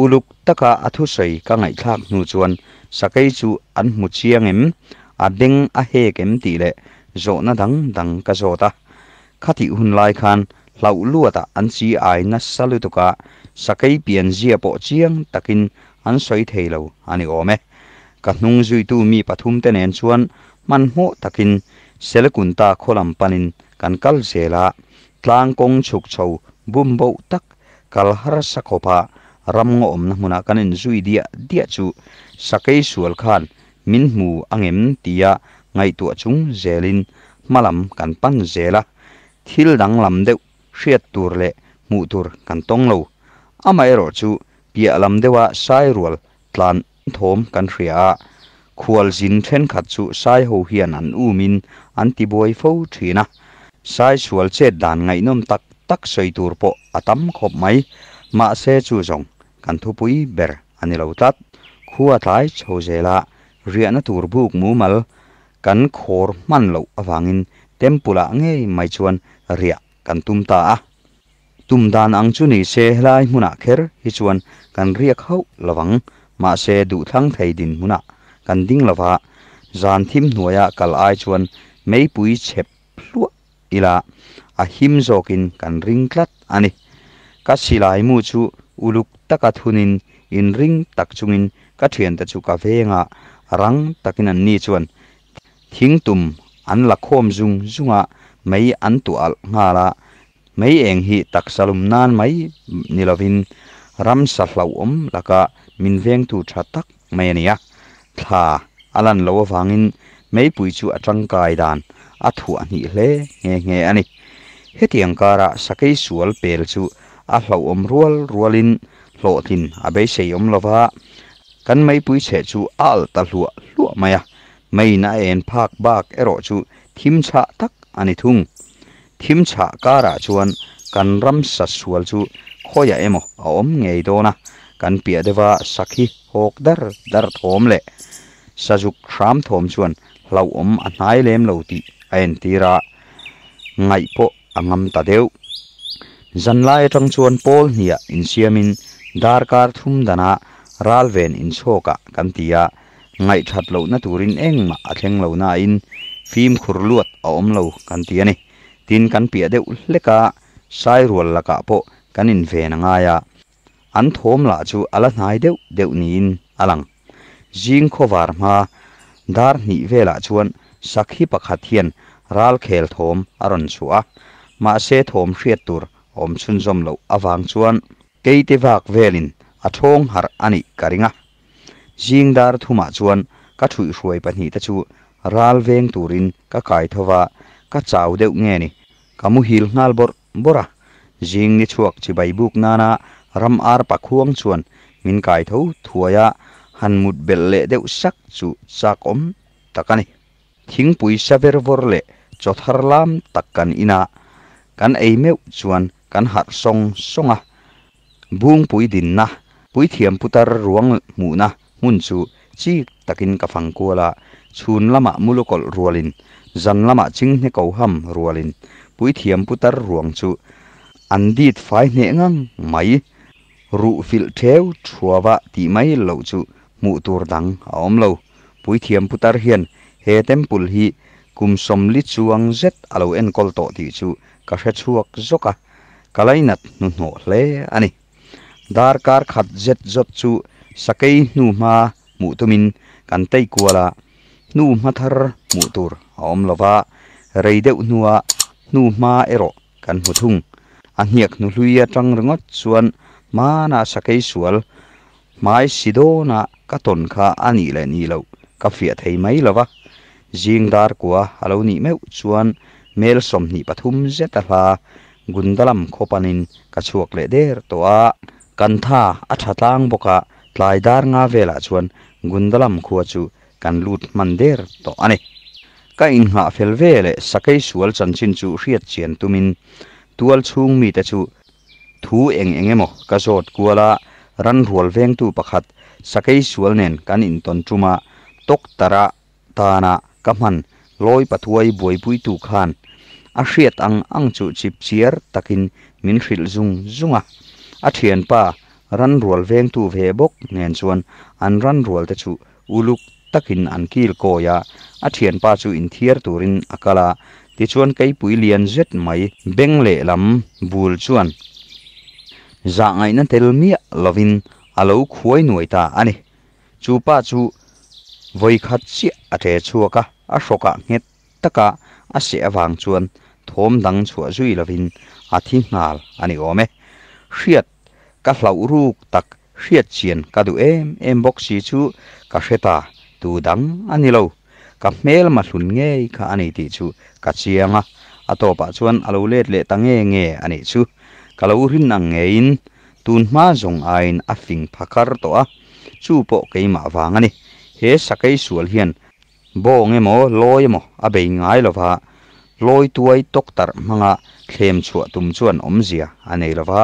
uluk taka athu sei ka ngai thak nu chuan sakai chu an mu chiang em a ding a he kem ti le zo na dang dang ka zo ta khati hun lai khan lau lua ta an chi ai na salu to ka sakai pian zia po chiang takin an soi thei lo ani ome ka hnung zui tu mi pathum te nen chuan man ho takin selakun ta kholam panin kan kal zela tlang kong chuk chau bum bo tak kal har sakopa ram ngo om na hmuna kan in zui dia dia chu sakai sual khan min mu angem tia ngai tu chung zelin malam kan pan zela thil dang lam deu hriat tur le mu tur kan tong lo ama ero chu pia lam dewa sai rual tlan thom kan hria khual jin then khat chu sai ho hian an u min anti boy boi fo thina สายสวลเช็ดด่านไงนมตักตักใส่ตัวปออาตัมขบไหมมาเซจูจงกันทุปุยเบรอันนี้เราตัดขัวท้ายโชเซละเรียนตัรบุกมูมัลกันโคร์มันเหลาอวังอินเต็มปุระเงยไม่ชวนเรียกันตุมตาตุมดานอังจุนีเซลยมุนาเครฮิชวนกันเรียกเขาระวังมาเซดูทั้งไทยดินมุนากันดิ้งละวะจานทิมหน่วยกลายชวนไม่ปุยเช็บพลว ila a him zokin kan ring tlat ani ka silai mu chu uluk taka thunin in ring tak chungin ka thian ta chu ka venga rang takin an ni chuan thingtum an lakhom zung zunga mấy an tu al nga la mấy eng hi tak salum nan mấy nilavin, ram sa hlau om laka min veng tu tha tak mai ania tha alan lo wangin mấy pui chu atang kai dan อัฐวนิเลเงี้ยเงอันนี้เฮียงการะสกิสวลเปลจูอัลอมรัวรัวลินโลดินอัาเบสยอมลวะกันไม่ปุยเสจูอัลตะลัวลัวม่อะไม่น่าเอ็นพากบากเอรอจูทิมชะตักอันนี้ทุ่งทิมชะการะชวนกันรำสัสวลจูข้อยเอ็มอ่ะอมเงยโดนะกันเปียเดวะสกิฮอกดัรดัรทอมเลยสจุครามทอมชวน lâu om a nai lem lau ti ti ra ngay po angam à, ta deu zan lai tang chuan pol nia in siamin dar kar thum dana ral ven in choka kan tia à. ngai that lo na turin eng ma atheng à, lo na in phim khur luat a om lo kan tia ni tin kan pia deu leka sai rual laka po kan in ve na nga an thom la chu ala nai deu deu ni in alang jing khovar ma dar hnih velah chuan sakhi pakhat hian ral khel thawm a rawn chu a mahse thawm hriat tur om chhun zom lo awang chuan keite vak velin a thawng har ani karinga jingdar thuma chuan ka thui hruai pahnih ta chu ral veng turin ka kai thowa ka chau deuh nge ni kamu hil ngal bor bora jing ni chuak chi bai buk nana ram ar pakhuang chuan min kai tho thuaya han mut bel le deuh sak chu chak om takani thingpui saver vor le chothar lam takkan ina kan à. eimeu chuan kan har song songa buông à. pui din na pui thiam putar ruang mu na hun chu chi takin ka phang ko la chhun lama mulukol rualin zan lama ching ne ko ham rualin pui thiam putar ruang chu andit phai ne ngang mai rụ phil theo chuawa ti mai lo chu mu tur dang a om lo pui thiam putar hian he temple hi kum som li chuang zet alo en kol to ti chu ka hre chuak zoka kalainat nu no hle ani dar kar khat zet zot chu sakei nu ma mu tumin kan tei kuala nu mathar mu tur om lova reideu nuwa nu ma ero kan hu thung a hniak nu hluia tang ringot chuan mana sakei sual mai sidona ก็ตนข้าอันนี้แหละนี่เราก็เฟียให้ไหมล่ะวะจิงดารกววาเลาหนี่เม่อชวนเมลสมนี่ปฐุมเจตลากุนดลัมโคปานินกชวกเลเดรตัวกันท่าอัฐตางบกะทลายดารงาเวลาชวนกุนดลัมขัวจูกันลูดมันเดรตัวอันนี้ก็อินหาเฟลเวเลสักไอสวลจันชินจูเรียดเชียนตุมินตัวชูงมีแต่ชูทูเองเองเอ็มกกระโจดกัวละรันหัวเวงตูประคัด sakai sual nen kan in ton chuma tok tara tana kaman loi pathuai boi pui tu khan a hriat ang ang chu chip chiar takin min hril zung zunga a thian pa ran rual veng tu ve bok nen chuan an ran rual te chu uluk takin an kil ko ya a thian pa chu in thiar turin akala ti chuan kai pui lian zet mai beng le lam bul chuan za ngai na tel mi lovin alo khuai noi ta ani chu pa chu voi khat chi số cả nghe tất cả nget taka a se awang chuan thom dang chua zui lovin a thi ngal ani ome hriat các hlau ruk tak hriat chian các du em em bốc box chi chu ka hreta tu dang mà lo nghe mel anh hlun nge kha ani ti chu ka tổ ba chuồn alo tăng nghe le tange chú các chu hình rin ang in tun ma zong ain a fing phakar to a chu po ke ma wang ani he sakai sual hian bong emo loi emo a be ngai lova loi tuai doktor manga thlem chua tum chuan omzia anei lova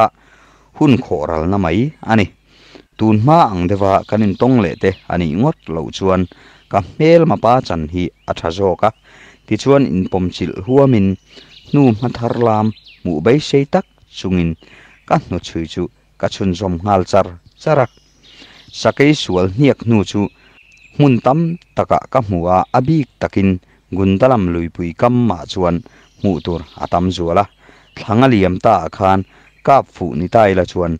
hun khoral na mai ani tun ma ang dewa kanin tong le te ani ngot lo chuan ka mel ma pa chan hi a tha zoka ti chuan in pom chil huamin nu ma thar lam mu bei sei tak chungin ka no chui chu กชุนสมงาลจารจารักสักไอสวลเนี้กนูจูมุนตัมตะกะกัมหัวอับีกตะกิน กุนตลัมลุยปุยกัมมาชวนมูตุรอาตัมจัวละทั้งอาลียมตาคานกาบฟูนิตายละชวน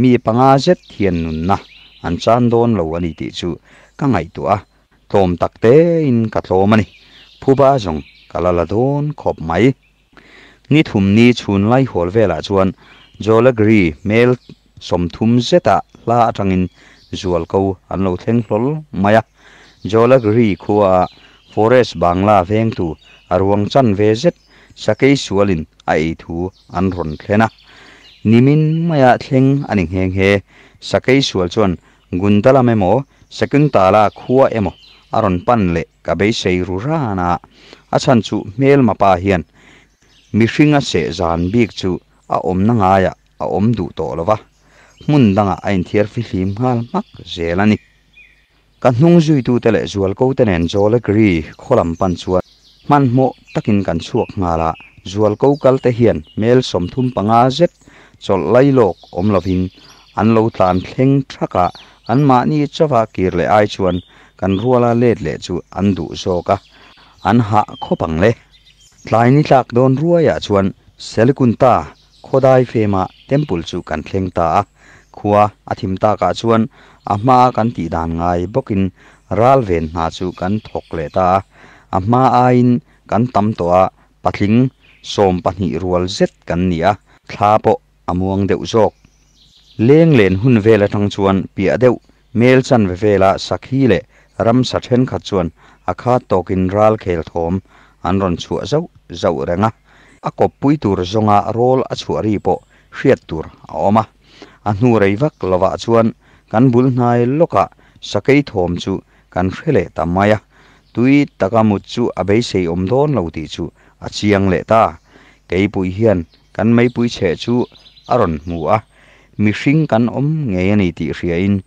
มีปังอาเจ็ดเทียนนุนนะอันจานโดนลาวันอิติจูกังไอตัวโทมตักเตอินกัตโลมันิผู้บ้าจงกะละละโดนขอบไหมนิทุมนี้ชวนไล่หัวเวลาชวนโจอลกรีเมล som thum zeta ah, la atangin zual ko an lo thleng hlol maya jolak ri khuwa forest bangla veng tu arwang chan ve zet sakei sualin ai thu an ron thlena ah. nimin maya theng aning heng he sakei sual chon gundala memo second tala khuwa emo aron pan le ka be sei ru rana achan chu mel mapa hian mi se zan bik chu a om na nga a om du to lova มุ่งดังอินเทียร์ฟิลิมฮัลมักเจลันิกกันนุ่งจุยตูเตเลจัวลกูเตนจอลกรีขลังปันชวนมันโมตักินกันชวกงาละจัวลกูกัลเตเฮียนเมลสมทุมปังอาเจตจอลไลโลกอมลาวินอันโลตานเพ่งทักะอันมานี้จะว่เกีรเลไอชวนกันรัวละเลดเลจูอันดูโซกะอันหะข้อปังเลไลนิลากโดนรัวยาชวนเซลกุนตาโคายเฟมาเต็มปุลจูกันเพ่งตาขัวอาทิมตากาชวนอามากันตีดานไงบกินรัลเวนหาสูกันถกเลตาอามาอายินกันตำตัวปัทิงสมปันหิรวลเจ็ดกันเนียคลาโปอมวงเดวโจกเลี้ยงเลนหุ่นเวลทั้งชวนเปียเดวเมลสันเวลาสักฮีเลรำสัดเห็นขัดชวนอาคาตกินรัลเคลทอมอันรอนชัวเจ้าเจ้าเรงะอากบปุยตัรจงอาโรลอชัวรีโปเชียตัวออมา a hnu rei vak lawa chuan kan bul hnai loka ah, sakei thawm chu kan hrele ta maya ah. tui takamut chu a bei sei om don lo ti chu a chiang le ta keipui hian kan mei pui che chu aron mu a ah. mi hring kan om nge ani ti hria in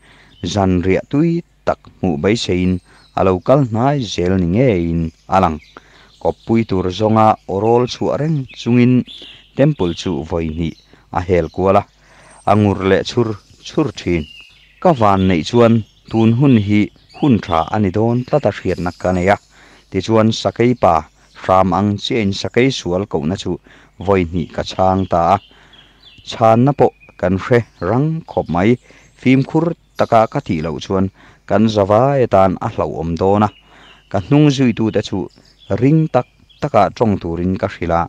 zan ria tui tak mu bei sei in alo kal hnai zel ni nge in alang kopui tur zonga orol chu areng chungin temple chu voi ni a hel kuala angur le chur chur thin ka van nei chuan tun hun hi hun tha ani don tata hriat nak ka nei a ti chuan sakai pa ram ang chen sakai sual ko na chu voi ni ka chang ta chan na po kan hre rang khop mai phim khur taka ka thi lo chuan kan zawa etan a hlo om dona ka nung zui tu te chu ring tak taka trong turin ka hrila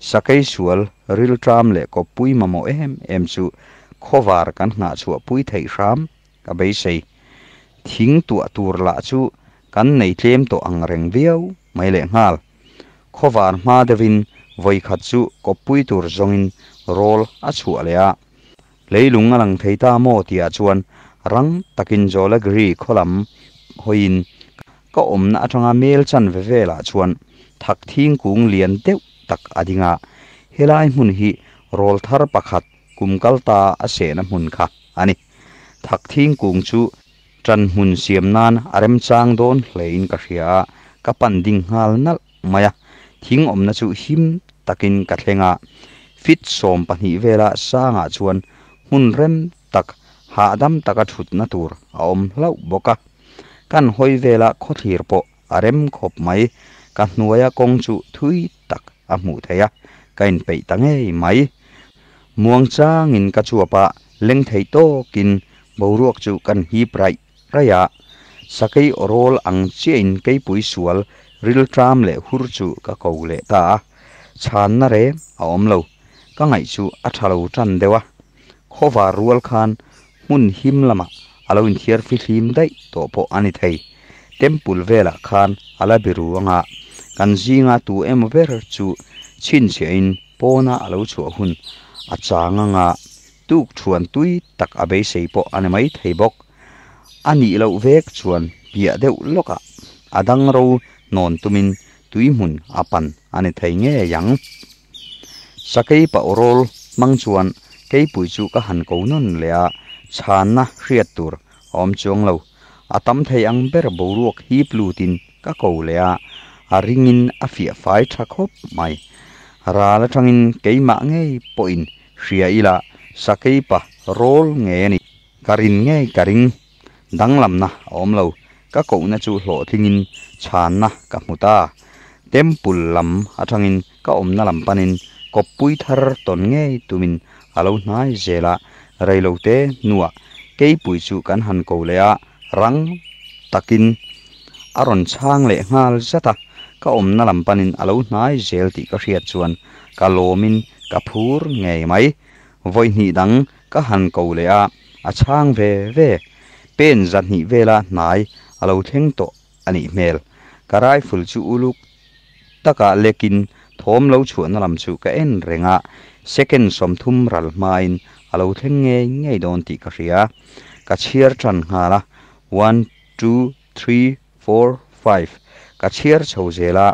sakai sual ril tram le ko pui mamo em em chu khovar kan nga chu pui thei ram ka bei sei thing tu atur la chu kan nei tlem to ang reng viau mai le ngal khovar ma devin voi khat chu ko pui tur zongin rol a chu alea leilung alang thei ta mo tia chuan rang takin jola gri kholam hoin ka omna atanga mel chan ve vela chuan thak thing kung lian deuh ตักอดีงาเฮลัยมุนฮีโรลทาร์ปักัดกุมกัลตาอาเซนมุนค่ะอันนี้ทักทิ้งกุงชูจันมุนเสียมนานอารมจางโดนเลินกัฟยากับปันดิงฮาลนัลมายะทิ้งอมนัชูหิมตักินกัเลงะฟิตสมปันฮิเวลาสร้างอาชวนมุนเร็มตักหาดัมตักชุดนัตูร์อมเล่าบอกะกันหอยเวลาโคทีร์ปอารมขบไม่กันนัวยากงจูทุยตักอาหมูเทียกินไปตั้งเองไหมม่วงจางินกระชัวปะเล็งไทยโตกินบวรวกจุกันฮีไพรระยะสกีโรอลอังเชินกีปุยสวลริลทรามเล่หุรจุกะเกาเล่ตาชานนเรอาอมลวก็ไงจุอัทาลูจันเดวะขวารัวลขานมุนหิมละมะอาลวินเทียร์ฟิลิมได้ตัวพออันิไทยเต็มปุลเวลขานอาลาบิรูงะ kan zinga tu em ber chu chin se in na alo chu hun a changa nga tuk chuan tui tak a be sei po ane mai thei bok ani lo vek chuan bia deuh loka adang ro non tumin tui mun apan ane thei nge yang sakei pa orol mang chuan kei pui chu ka han ko non le a chan na riat tur om chuang lo atam thei ang ber boruak hi plutin ka ko le a a ringin a fia fai thakhop mai ra la thangin keima nge poin hria ila sakei pa rol nge ni karin nge karing danglam na omlo ka ko na chu hlo thingin chan na ka muta temple lam athangin ka omna lam panin kopui thar ton nge tumin alo nai zela reilo te nuwa kei pui chu kan han ko le rang takin aron chang le ngal zata ka om na lampanin alo hnai zel tih ka hriat chuan ka lawmin ka phur ngei mai voi hnih dang ka han ko le a a chang ve ve pen zat hnih vela hnai alo theng to ani mel ka rai ful chu uluk taka lekin thom lo chuan lam chu ka en renga second som thum ral main alo theng nge ngei don ti ka hria ka chiar than ngala 1 2 3 4 5 ka thiar chho zela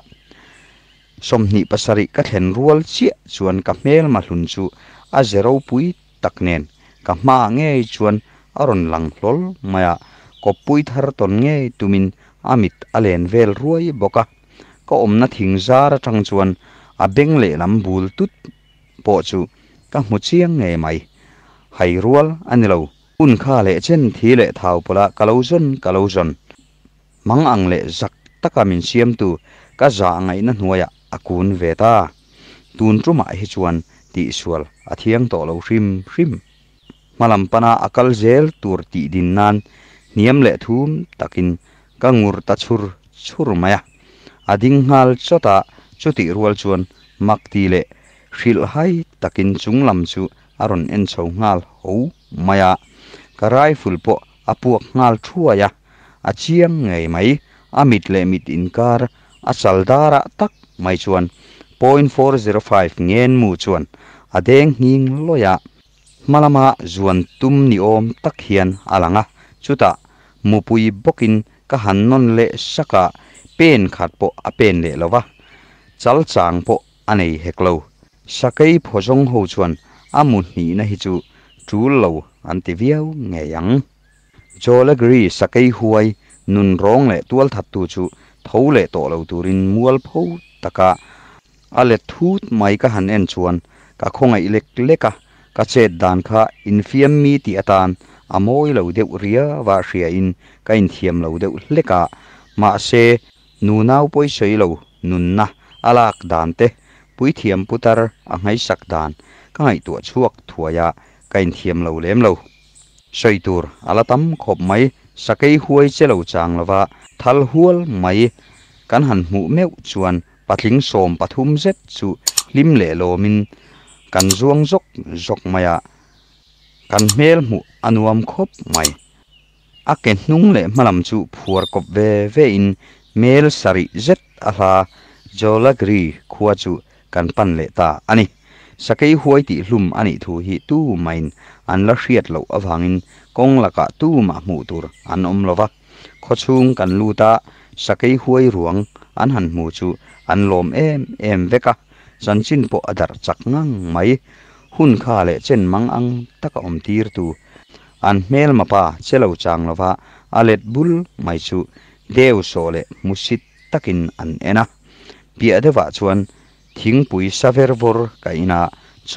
somni pasari ka thlen rual chi chuan ka mel ma hlun chu a zero pui taknen ka hma nge chuan aron langhlol maya ko pui thar ton nge tumin amit alen vel ruai boka ka omna thing zả tang chuan a beng lệ lam bul tut po chu ka hmu chiang nge mai hai anh lâu, un kha lệ chen thi lệ thao pola kalo zon kalo zon mang ang le zak taka min siam tu ka za ngai na hnuaya akun ve ta tun mai hi chuan ti sual athiang to lo rim rim malam pana akal zel tur ti din nan niam le thum takin ka ngur ta chur chur maya ading hal chota chuti rual chuan mak ti le hril hai takin chung lam chu aron en chho ngal ho maya karai fulpo apuak ngal thuaya achiang ngei mai amit le mit inkar a saldara tak mai chuan 0.405 ngen mu chuan adeng hing loya malama zuan tum ni om tak hian alanga chuta mupui bokin ka hannon le saka pen khat po a pen le lova chal chang po anei heklo sakai phojong ho chuan amu ni na hi chu chu lo anti viau ngeyang jolagri sakai huai nun rong le tual that tu chu tho le to lo turin mual pho taka ale thut mai ka han en chuan ka khonga ilek leka ka che dan kha in fiam mi ti atan amoi lo deuh ria wa ria in ka in thiam lo deuh leka ma se nu nau poi sei lo nun na alak dan te pui thiam putar a ngai sak dan ka ngai tu chuak thuaya ka in thiam lo lem lo sei tur ala tam khop mai sakai huai chelo chang lawa thal hual mai kan han mu meu chuan patling som pathum zet chu lim le lo min kan zuang zok zok maya kan mel mu anuam khop mai a ke hnung le malam chu phuar kop ve ve in mel sari zet a ha jolagri khuwa chu kan pan le ta ani sakai huai ti hlum ani thu hi tu main an la hriat lo awangin กงละกะตู้มาหมูตุรอันอมลวะขอชุงกันลูตาสกิห่วยรวงอันหันหมูจูอันลมเอมเอมเวกะจันชินปออดารจักงังไม่หุ่นข้าเละเช่นมังอังตะกอมตีรตูอันเมลมาปาเชลูจางลวะอเล็ดบุลไม่ชูเดวโซเลมุสิตตะกินอันเอนะเปียดวะชวนทิ้งปุยซาเวอร์บอร์กัยนาโซ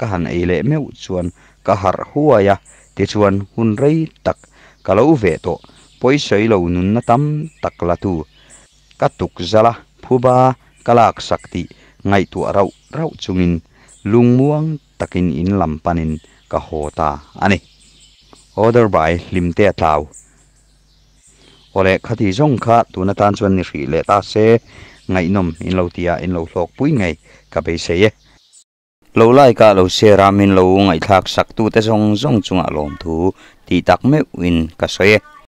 กันเอเลเมวชวนกัะหารหัวยา ti chuan hun rei tak kalau ve to poisoi lo nun na tam tak la tu katuk zala phuba kalak sakti ngai tu rau rau chungin lungmuang takin in lampanin ka hota ani order by limte tlaw ole khati jong kha tuna tan chuan ni hri le ta se ngai nom in lo tia in lo hlok pui ngai ka be se ye lo lai ka lo se ramin lo ngai thak sak tu te zong zong chunga lom thu ti tak me win ka soye